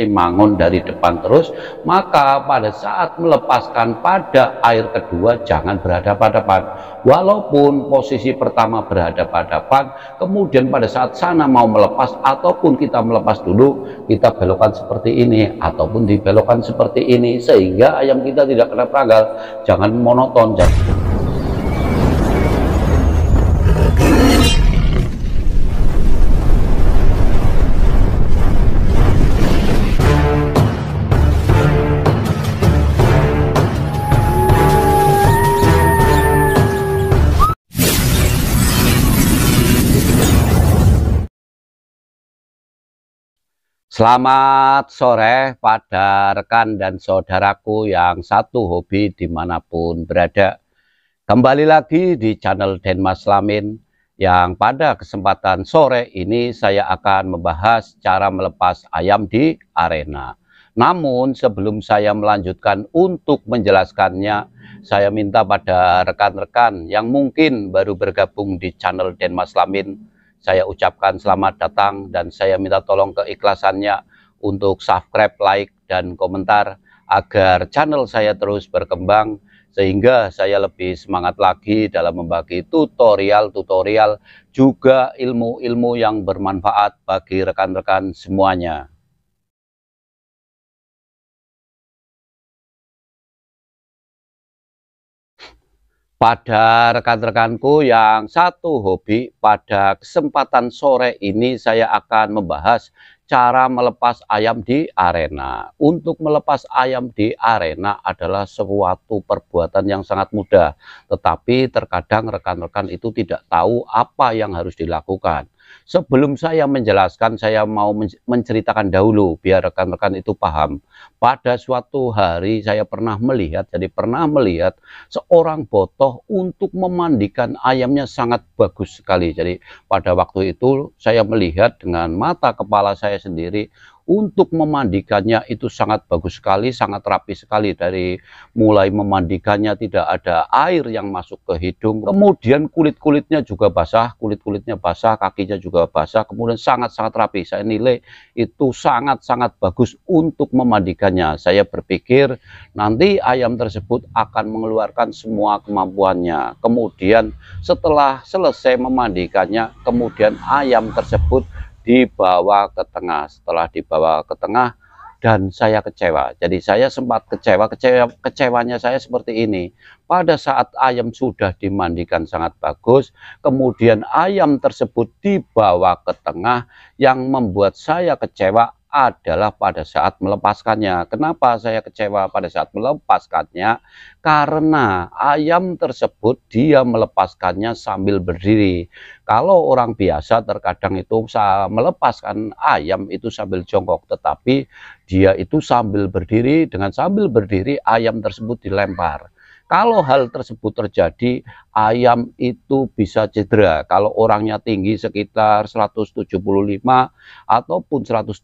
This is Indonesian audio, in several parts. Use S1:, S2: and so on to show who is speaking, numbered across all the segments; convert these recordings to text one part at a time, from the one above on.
S1: limangon dari depan terus maka pada saat melepaskan pada air kedua jangan berhadapan-hadapan walaupun posisi pertama berhadapan-hadapan kemudian pada saat sana mau melepas ataupun kita melepas dulu kita belokan seperti ini ataupun dibelokan seperti ini sehingga ayam kita tidak kena peragal jangan monoton jangan Selamat sore pada rekan dan saudaraku yang satu hobi dimanapun berada. Kembali lagi di channel Denmas Lamin yang pada kesempatan sore ini saya akan membahas cara melepas ayam di arena. Namun sebelum saya melanjutkan untuk menjelaskannya, saya minta pada rekan-rekan yang mungkin baru bergabung di channel Denmas Lamin saya ucapkan selamat datang dan saya minta tolong keikhlasannya untuk subscribe, like, dan komentar agar channel saya terus berkembang sehingga saya lebih semangat lagi dalam membagi tutorial-tutorial juga ilmu-ilmu yang bermanfaat bagi rekan-rekan semuanya. pada rekan-rekanku yang satu hobi, pada kesempatan sore ini saya akan membahas cara melepas ayam di arena. Untuk melepas ayam di arena adalah suatu perbuatan yang sangat mudah, tetapi terkadang rekan-rekan itu tidak tahu apa yang harus dilakukan. Sebelum saya menjelaskan, saya mau menceritakan dahulu biar rekan-rekan itu paham. Pada suatu hari saya pernah melihat, jadi pernah melihat seorang botoh untuk memandikan ayamnya sangat bagus sekali. Jadi pada waktu itu saya melihat dengan mata kepala saya sendiri untuk memandikannya itu sangat bagus sekali, sangat rapi sekali dari mulai memandikannya tidak ada air yang masuk ke hidung, kemudian kulit-kulitnya juga basah, kulit-kulitnya basah, kakinya juga basah, kemudian sangat-sangat rapi. Saya nilai itu sangat-sangat bagus untuk memandikannya. Saya berpikir nanti ayam tersebut akan mengeluarkan semua kemampuannya. Kemudian setelah selesai memandikannya, kemudian ayam tersebut dibawa ke tengah. Setelah dibawa ke tengah dan saya kecewa. Jadi saya sempat kecewa, kecewa kecewanya saya seperti ini. Pada saat ayam sudah dimandikan sangat bagus, kemudian ayam tersebut dibawa ke tengah yang membuat saya kecewa adalah pada saat melepaskannya. Kenapa saya kecewa pada saat melepaskannya? Karena ayam tersebut dia melepaskannya sambil berdiri. Kalau orang biasa terkadang itu melepaskan ayam itu sambil jongkok, tetapi dia itu sambil berdiri, dengan sambil berdiri ayam tersebut dilempar. Kalau hal tersebut terjadi, ayam itu bisa cedera. Kalau orangnya tinggi sekitar 175 ataupun 179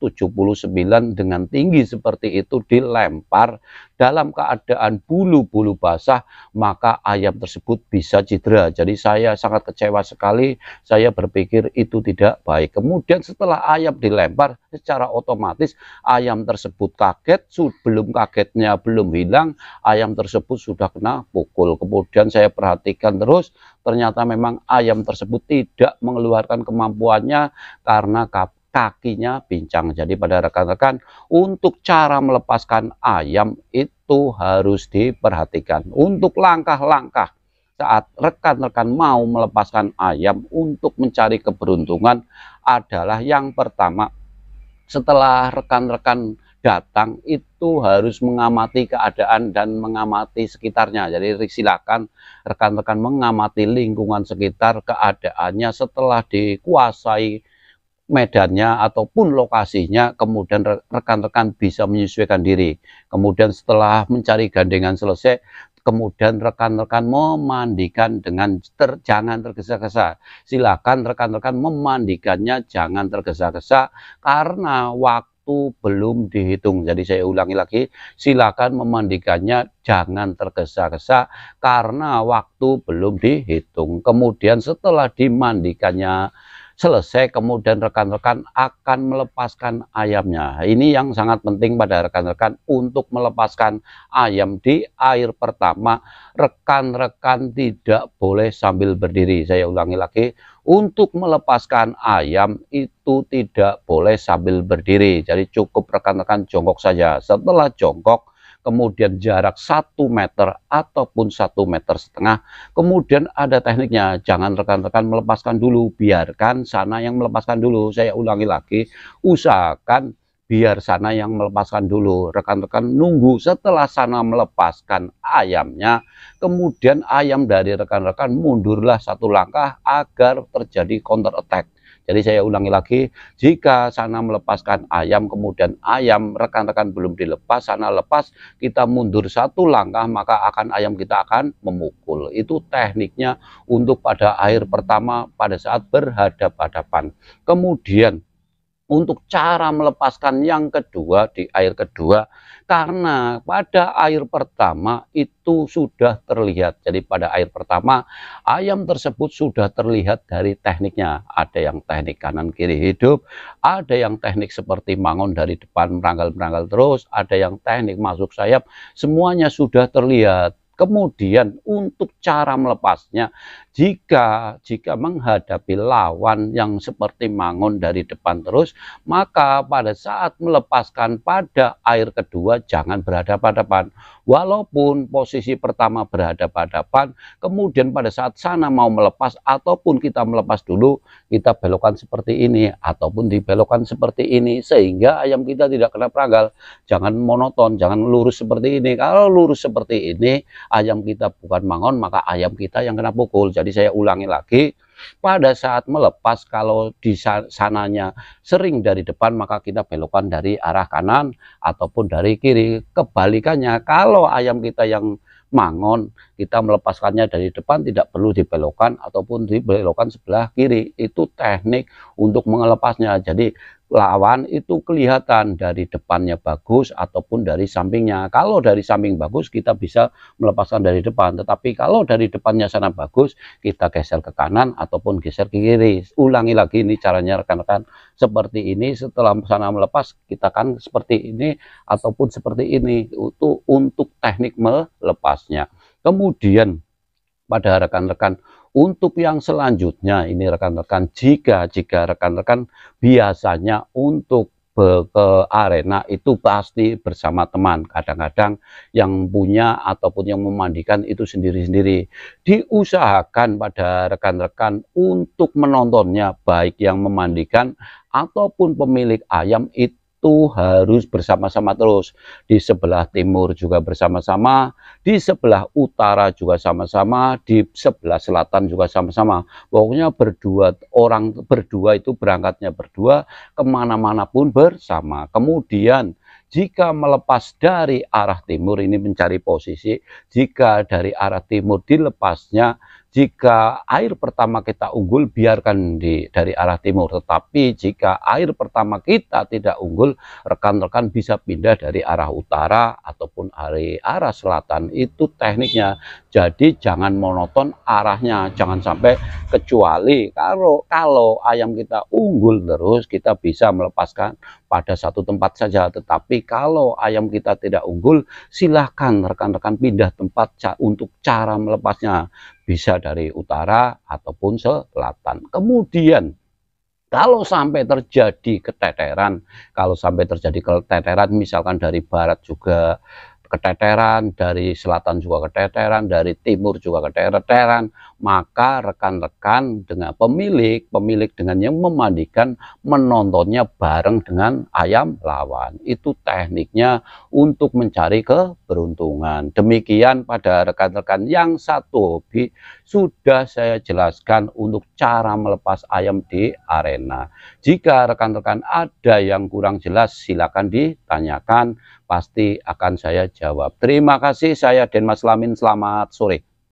S1: dengan tinggi seperti itu dilempar, dalam keadaan bulu-bulu basah, maka ayam tersebut bisa cedera. Jadi saya sangat kecewa sekali, saya berpikir itu tidak baik. Kemudian setelah ayam dilempar, secara otomatis ayam tersebut kaget, belum kagetnya belum hilang, ayam tersebut sudah kena pukul. Kemudian saya perhatikan terus, ternyata memang ayam tersebut tidak mengeluarkan kemampuannya karena kapal kakinya pincang. Jadi pada rekan-rekan untuk cara melepaskan ayam itu harus diperhatikan. Untuk langkah-langkah saat rekan-rekan mau melepaskan ayam untuk mencari keberuntungan adalah yang pertama setelah rekan-rekan datang itu harus mengamati keadaan dan mengamati sekitarnya. Jadi silakan rekan-rekan mengamati lingkungan sekitar keadaannya setelah dikuasai medannya ataupun lokasinya kemudian rekan-rekan bisa menyesuaikan diri kemudian setelah mencari gandengan selesai kemudian rekan-rekan memandikan dengan ter, jangan tergesa-gesa. Silakan rekan-rekan memandikannya jangan tergesa-gesa karena waktu belum dihitung. Jadi saya ulangi lagi, silakan memandikannya jangan tergesa-gesa karena waktu belum dihitung. Kemudian setelah dimandikannya selesai kemudian rekan-rekan akan melepaskan ayamnya ini yang sangat penting pada rekan-rekan untuk melepaskan ayam di air pertama rekan-rekan tidak boleh sambil berdiri saya ulangi lagi untuk melepaskan ayam itu tidak boleh sambil berdiri jadi cukup rekan-rekan jongkok saja setelah jongkok kemudian jarak 1 meter ataupun 1 meter setengah. Kemudian ada tekniknya, jangan rekan-rekan melepaskan dulu, biarkan sana yang melepaskan dulu. Saya ulangi lagi, usahakan biar sana yang melepaskan dulu. Rekan-rekan nunggu setelah sana melepaskan ayamnya, kemudian ayam dari rekan-rekan mundurlah satu langkah agar terjadi counter attack. Jadi saya ulangi lagi, jika sana melepaskan ayam, kemudian ayam rekan-rekan belum dilepas, sana lepas, kita mundur satu langkah, maka akan ayam kita akan memukul. Itu tekniknya untuk pada air pertama pada saat berhadap hadapan Kemudian untuk cara melepaskan yang kedua di air kedua karena pada air pertama itu sudah terlihat jadi pada air pertama ayam tersebut sudah terlihat dari tekniknya ada yang teknik kanan kiri hidup ada yang teknik seperti mangon dari depan merangkal-merangkal terus ada yang teknik masuk sayap semuanya sudah terlihat Kemudian untuk cara melepasnya jika jika menghadapi lawan yang seperti mangon dari depan terus maka pada saat melepaskan pada air kedua jangan berhadapan depan walaupun posisi pertama berhadapan depan kemudian pada saat sana mau melepas ataupun kita melepas dulu kita belokan seperti ini ataupun dibelokan seperti ini sehingga ayam kita tidak kena peranggal jangan monoton jangan lurus seperti ini kalau lurus seperti ini ayam kita bukan mangon maka kakak ayam kita yang kena pukul. Jadi saya ulangi lagi, pada saat melepas kalau di sananya sering dari depan maka kita belokkan dari arah kanan ataupun dari kiri. Kebalikannya kalau ayam kita yang mangon kita melepaskannya dari depan tidak perlu dibelokkan ataupun dibelokkan sebelah kiri itu teknik untuk melepasnya jadi lawan itu kelihatan dari depannya bagus ataupun dari sampingnya. Kalau dari samping bagus kita bisa melepaskan dari depan, tetapi kalau dari depannya sana bagus kita geser ke kanan ataupun geser ke kiri. Ulangi lagi ini caranya rekan-rekan seperti ini setelah sana melepas kita kan seperti ini ataupun seperti ini itu untuk teknik melepasnya. Kemudian pada rekan-rekan untuk yang selanjutnya ini rekan-rekan jika jika rekan-rekan biasanya untuk ke arena itu pasti bersama teman kadang-kadang yang punya ataupun yang memandikan itu sendiri-sendiri diusahakan pada rekan-rekan untuk menontonnya baik yang memandikan ataupun pemilik ayam itu itu harus bersama-sama terus. Di sebelah timur juga bersama-sama, di sebelah utara juga sama-sama, di sebelah selatan juga sama-sama. Pokoknya berdua orang berdua itu berangkatnya berdua kemana-mana pun bersama. Kemudian jika melepas dari arah timur ini mencari posisi, jika dari arah timur dilepasnya jika air pertama kita unggul biarkan di dari arah timur tetapi jika air pertama kita tidak unggul rekan-rekan bisa pindah dari arah utara ataupun dari arah selatan itu tekniknya jadi jangan monoton arahnya jangan sampai kecuali kalau kalau ayam kita unggul terus kita bisa melepaskan pada satu tempat saja. Tetapi kalau ayam kita tidak unggul, silahkan rekan-rekan pindah tempat untuk cara melepasnya. Bisa dari utara ataupun selatan. Kemudian kalau sampai terjadi keteteran, kalau sampai terjadi keteteran misalkan dari barat juga keteteran, dari selatan juga keteteran, dari timur juga keteteran, maka rekan-rekan dengan pemilik, pemilik dengan yang memandikan menontonnya bareng dengan ayam lawan. Itu tekniknya untuk mencari keberuntungan. Demikian pada rekan-rekan yang satu hobi sudah saya jelaskan untuk cara melepas ayam di arena. Jika rekan-rekan ada yang kurang jelas silakan ditanyakan pasti akan saya jawab. Terima kasih, saya Denmas Lamin, selamat sore.